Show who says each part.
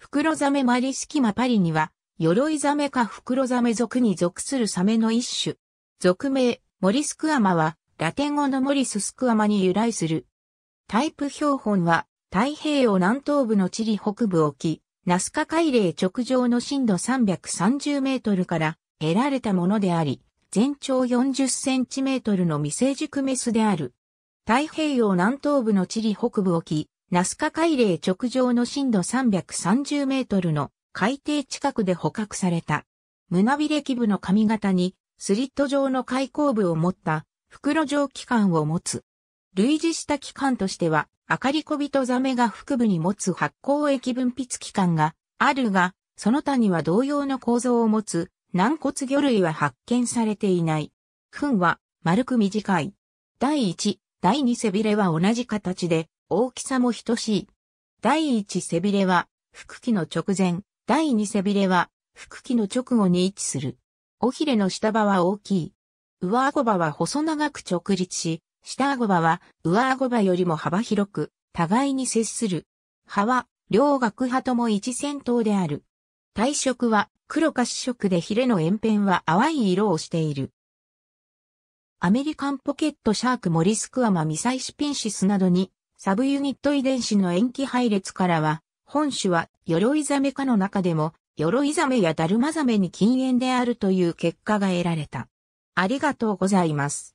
Speaker 1: フクロザメマリスキマパリには、鎧ザメかフクロザメ属に属するサメの一種。属名、モリスクアマは、ラテン語のモリススクアマに由来する。タイプ標本は、太平洋南東部のチリ北部沖、ナスカ海嶺直上の深度330メートルから得られたものであり、全長40センチメートルの未成熟メスである。太平洋南東部のチリ北部沖、ナスカ海嶺直上の深度330メートルの海底近くで捕獲された。胸びれ基部の髪型にスリット状の開口部を持った袋状器官を持つ。類似した器官としては、アカリコビトザメが腹部に持つ発光液分泌器官があるが、その他には同様の構造を持つ軟骨魚類は発見されていない。糞は丸く短い。第1、第2背びれは同じ形で大きさも等しい。第一背びれは、腹器の直前、第二背びれは、腹器の直後に位置する。尾ひれの下場は大きい。上顎場は細長く直立し、下顎場は上顎場よりも幅広く、互いに接する。歯は、両角歯とも一線頭である。体色は黒か主色でヒレの円辺は淡い色をしている。アメリカンポケットシャークモリスクアマミサイシピンシスなどにサブユニット遺伝子の塩基配列からは、本種は鎧ザメ科の中でも、鎧ザメやダルマザメに禁煙であるという結果が得られた。ありがとうございます。